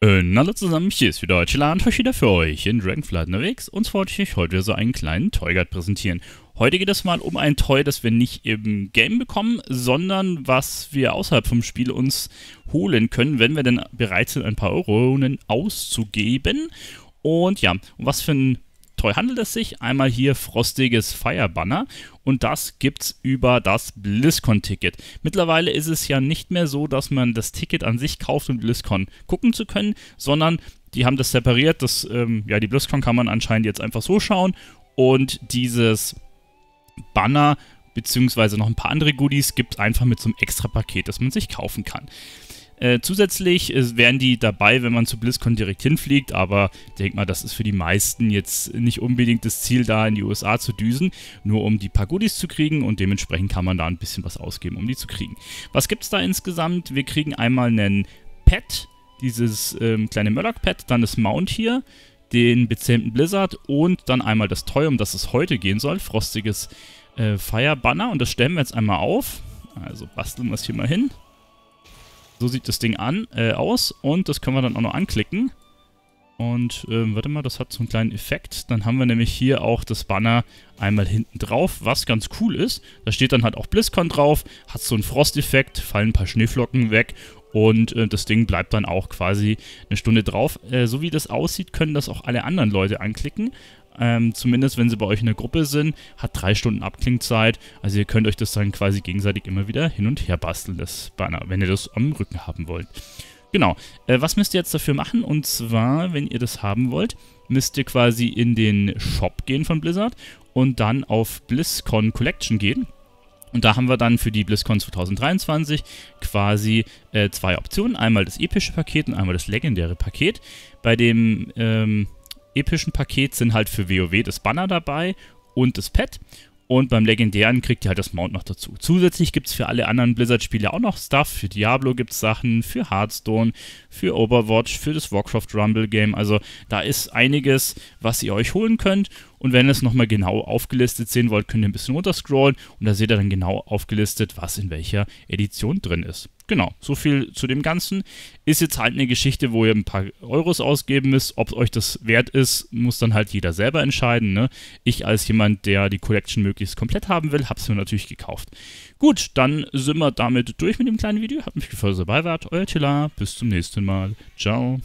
Äh, hallo zusammen, hier ist wieder Deutschland, heute wieder für euch in Dragonflight unterwegs und zwar wollte ich euch heute wieder so einen kleinen Toy Guide präsentieren. Heute geht es mal um ein Toy, das wir nicht im Game bekommen, sondern was wir außerhalb vom Spiel uns holen können, wenn wir denn bereit sind, ein paar Euronen auszugeben. Und ja, was für ein toll handelt es sich. Einmal hier frostiges Firebanner und das gibt es über das BlizzCon-Ticket. Mittlerweile ist es ja nicht mehr so, dass man das Ticket an sich kauft, um BlizzCon gucken zu können, sondern die haben das separiert. Das, ähm, ja, die BlizzCon kann man anscheinend jetzt einfach so schauen und dieses Banner beziehungsweise noch ein paar andere Goodies gibt es einfach mit so einem extra Paket, das man sich kaufen kann. Äh, zusätzlich äh, wären die dabei, wenn man zu BlizzCon direkt hinfliegt, aber ich denke mal, das ist für die meisten jetzt nicht unbedingt das Ziel, da in die USA zu düsen, nur um die paar Goodies zu kriegen und dementsprechend kann man da ein bisschen was ausgeben, um die zu kriegen. Was gibt es da insgesamt? Wir kriegen einmal einen Pad, dieses ähm, kleine murloc pad dann das Mount hier, den bezähmten Blizzard und dann einmal das Toy, um das es heute gehen soll, frostiges äh, Fire Banner und das stellen wir jetzt einmal auf. Also basteln wir es hier mal hin. So sieht das Ding an, äh, aus und das können wir dann auch noch anklicken. Und ähm, warte mal, das hat so einen kleinen Effekt. Dann haben wir nämlich hier auch das Banner einmal hinten drauf, was ganz cool ist. Da steht dann halt auch BlizzCon drauf, hat so einen Frosteffekt, fallen ein paar Schneeflocken weg und äh, das Ding bleibt dann auch quasi eine Stunde drauf. Äh, so wie das aussieht, können das auch alle anderen Leute anklicken ähm, zumindest wenn sie bei euch in der Gruppe sind, hat drei Stunden Abklingzeit. Also ihr könnt euch das dann quasi gegenseitig immer wieder hin und her basteln, das Banner, wenn ihr das am Rücken haben wollt. Genau, äh, was müsst ihr jetzt dafür machen? Und zwar, wenn ihr das haben wollt, müsst ihr quasi in den Shop gehen von Blizzard und dann auf BlizzCon Collection gehen. Und da haben wir dann für die BlizzCon 2023 quasi äh, zwei Optionen. Einmal das epische Paket und einmal das legendäre Paket. Bei dem ähm, epischen Paket sind halt für WoW das Banner dabei und das Pad. Und beim legendären kriegt ihr halt das Mount noch dazu. Zusätzlich gibt es für alle anderen Blizzard-Spiele auch noch Stuff. Für Diablo gibt es Sachen, für Hearthstone, für Overwatch, für das Warcraft Rumble Game. Also da ist einiges, was ihr euch holen könnt. Und wenn ihr es nochmal genau aufgelistet sehen wollt, könnt ihr ein bisschen runterscrollen und da seht ihr dann genau aufgelistet, was in welcher Edition drin ist. Genau, so viel zu dem Ganzen. Ist jetzt halt eine Geschichte, wo ihr ein paar Euros ausgeben müsst. Ob euch das wert ist, muss dann halt jeder selber entscheiden. Ne? Ich als jemand, der die Collection möglichst komplett haben will, habe es mir natürlich gekauft. Gut, dann sind wir damit durch mit dem kleinen Video. Hat mich gefreut, dass ihr dabei wart. Euer Tila, bis zum nächsten Mal. Ciao.